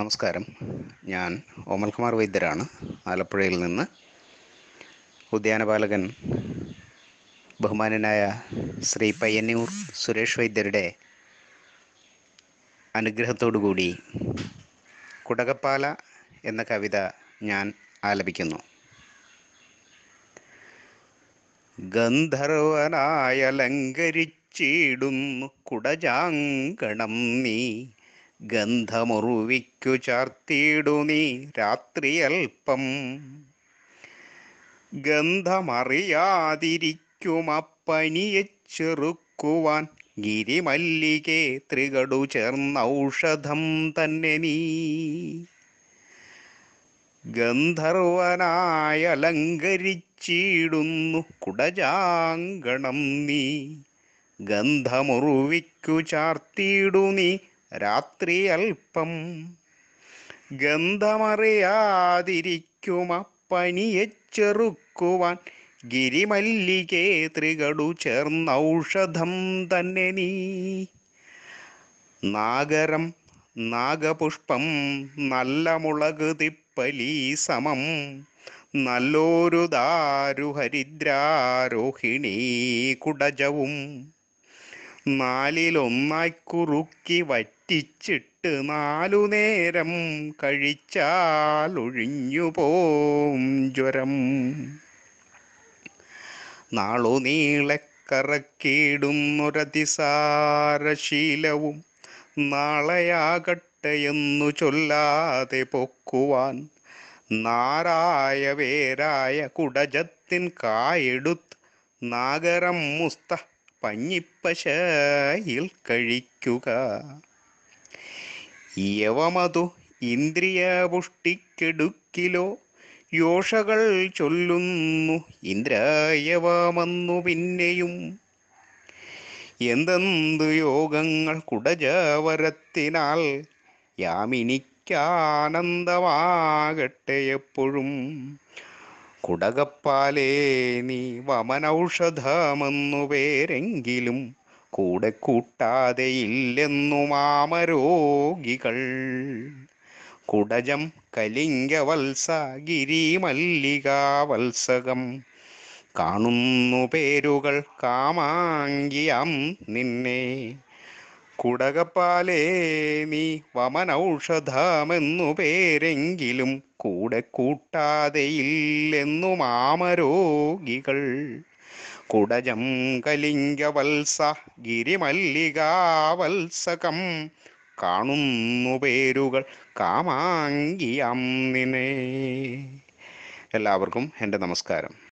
നമസ്കാരം ഞാൻ ഓമൽകുമാർ വൈദ്യരാണ് ആലപ്പുഴയിൽ നിന്ന് ഉദ്യാനപാലകൻ ബഹുമാനനായ ശ്രീ പയ്യന്നൂർ സുരേഷ് വൈദ്യരുടെ അനുഗ്രഹത്തോടുകൂടി കുടകപ്പാല എന്ന കവിത ഞാൻ ആലപിക്കുന്നു ഗന്ധർവനായ ഗന്ധർവനായലങ്കരിച്ചിടും കുടജാങ്കണം നീ ഗന്ധമുറുവിക്കു ചാർത്തിയിടു നീ ഗന്ധമറിയാതിരിക്കുമപ്പനിയെ ചെറുക്കുവാൻ ഗിരിമല്ലികെ ത്രികടു ചേർന്ന ഔഷധം തന്നെ നീ ഗന്ധർവനായ അലങ്കരിച്ചിടുന്നു കുടജാങ്കണം നീ ഗന്ധമുറുവിക്കു ചാർത്തിയിടു നീ രാത്രി അല്പം ഗന്ധമറിയാതിരിക്കുമപ്പനിയെ ചെറുക്കുവാൻ ഗിരിമല്ലികേ ത്രികടു ചേർന്നൗഷധം തന്നെ നീ നാഗരം നാഗപുഷ്പം നല്ല മുളക് തിപ്പലി സമം നല്ലൊരു ഹരിദ്രാരോഹിണീ കുടജവും ഒന്നായി കുറുക്കി വറ്റിച്ചിട്ട് നാലു നേരം കഴിച്ചാൽ ഒഴിഞ്ഞു പോം ജ്വരം നീളക്കറക്കിടുന്നൊരതിസാര ശീലവും നാളെയാകട്ടെ എന്നു ചൊല്ലാതെ പൊക്കുവാൻ നാരായ വേരായ കുടജത്തിൻ കായെടുത്ത് നാഗരം മുസ്ത പഞ്ഞിപ്പശയിൽ കഴിക്കുക യവമതു ഇന്ദ്രിയപുഷ്ടിക്കെടുക്കിലോ യോഷകൾ ചൊല്ലുന്നു ഇന്ദ്രായവാമെന്നു പിന്നെയും എന്തെന്തു യോഗങ്ങൾ കുടജാവരത്തിനാൽ യാമിനിക്കാനന്ദമാകട്ടെ എപ്പോഴും കുടകപ്പാലേ നീ വമനൌഷധമെന്നു പേരെങ്കിലും കൂടെ കൂട്ടാതെയില്ലെന്നു മാമരോഗികൾ കുടജം കലിംഗവത്സ ഗിരിമല്ലികാവത്സകം കാണുന്നു പേരുകൾ കാമാങ്കിയം നിന്നെ കുടകപ്പാലേ നീ വമനൌഷധാമെന്നു പേരെങ്കിലും കൂടെ കൂട്ടാതെയില്ലെന്നു മാമരോഗികൾ കുടജം കലിംഗവത്സ ഗിരിമല്ലികാവത്സകം കാണുന്നു പേരുകൾ കാമാങ്കിയം നിന്നെ എല്ലാവർക്കും എൻ്റെ നമസ്കാരം